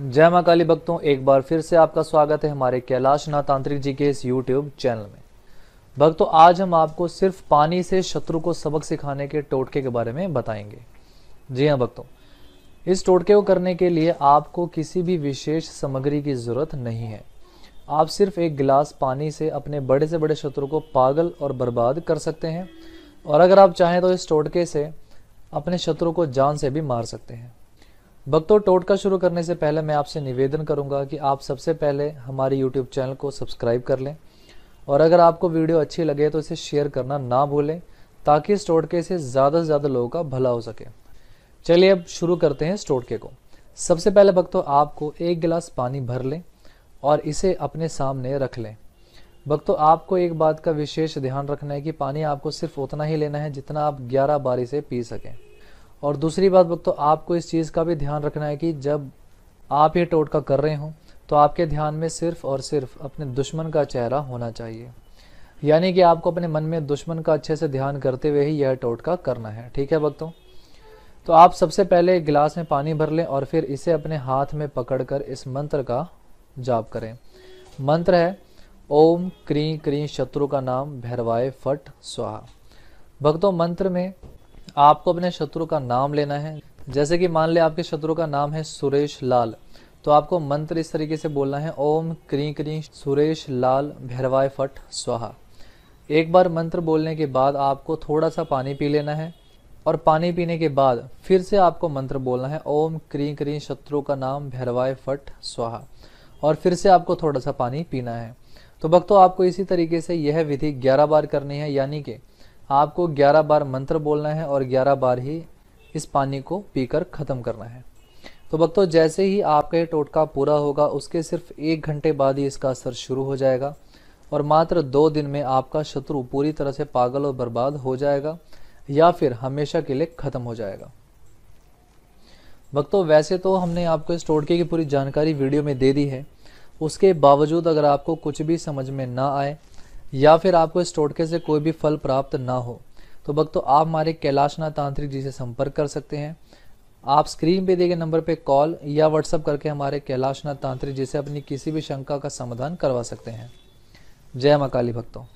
जय मां काली भक्तों एक बार फिर से आपका स्वागत है हमारे कैलाश नाथ तांत्रिक जी के इस यूट्यूब चैनल में भक्तों आज हम आपको सिर्फ पानी से शत्रु को सबक सिखाने के टोटके के बारे में बताएंगे जी हाँ भक्तों इस टोटके को करने के लिए आपको किसी भी विशेष सामग्री की ज़रूरत नहीं है आप सिर्फ एक गिलास पानी से अपने बड़े से बड़े शत्रु को पागल और बर्बाद कर सकते हैं और अगर आप चाहें तो इस टोटके से अपने शत्रु को जान से भी मार सकते हैं भक्तों टोटका शुरू करने से पहले मैं आपसे निवेदन करूंगा कि आप सबसे पहले हमारे यूट्यूब चैनल को सब्सक्राइब कर लें और अगर आपको वीडियो अच्छी लगे तो इसे शेयर करना ना भूलें ताकि इस टोटके से ज़्यादा से ज़्यादा लोगों का भला हो सके चलिए अब शुरू करते हैं इस टोटके को सबसे पहले भक्तों आपको एक गिलास पानी भर लें और इसे अपने सामने रख लें भक्तों आपको एक बात का विशेष ध्यान रखना है कि पानी आपको सिर्फ उतना ही लेना है जितना आप ग्यारह बारी से पी सकें और दूसरी बात भक्तों आपको इस चीज़ का भी ध्यान रखना है कि जब आप ये टोटका कर रहे हों तो आपके ध्यान में सिर्फ और सिर्फ अपने दुश्मन का चेहरा होना चाहिए यानी कि आपको अपने मन में दुश्मन का अच्छे से ध्यान करते हुए ही यह टोटका करना है ठीक है भक्तों तो आप सबसे पहले एक गिलास में पानी भर लें और फिर इसे अपने हाथ में पकड़कर इस मंत्र का जाप करें मंत्र है ओम क्री क्री शत्रु का नाम भैरवाए फट स्वाहा भक्तों मंत्र में आपको अपने शत्रु का नाम लेना है जैसे कि मान ले आपके शत्रु का नाम है सुरेश लाल तो आपको मंत्र इस तरीके से बोलना है ओम क्री क्री सुरेश लाल भैरवाय फट स्वाहा एक बार मंत्र बोलने के बाद आपको थोड़ा सा पानी पी लेना है और पानी पीने के बाद फिर से आपको मंत्र बोलना है ओम क्री क्री शत्रु का नाम भैरवाय फट स्वाहा और फिर से आपको थोड़ा सा पानी पीना है तो भक्तों आपको इसी तरीके से यह विधि 11 बार करनी है यानी कि आपको 11 बार मंत्र बोलना है और 11 बार ही इस पानी को पीकर ख़त्म करना है तो भक्तों जैसे ही आपका ये टोटका पूरा होगा उसके सिर्फ एक घंटे बाद ही इसका असर शुरू हो जाएगा और मात्र दो दिन में आपका शत्रु पूरी तरह से पागल और बर्बाद हो जाएगा या फिर हमेशा के लिए ख़त्म हो जाएगा भक्तों वैसे तो हमने आपको इस टोटके की पूरी जानकारी वीडियो में दे दी है उसके बावजूद अगर आपको कुछ भी समझ में ना आए या फिर आपको इस टोटके से कोई भी फल प्राप्त ना हो तो भक्तों आप हमारे कैलाशनाथ तांत्रिक जी से संपर्क कर सकते हैं आप स्क्रीन पे दिए गए नंबर पे कॉल या व्हाट्सअप करके हमारे कैलाशनाथ तांत्रिक जी से अपनी किसी भी शंका का समाधान करवा सकते हैं जय मां काली भक्तों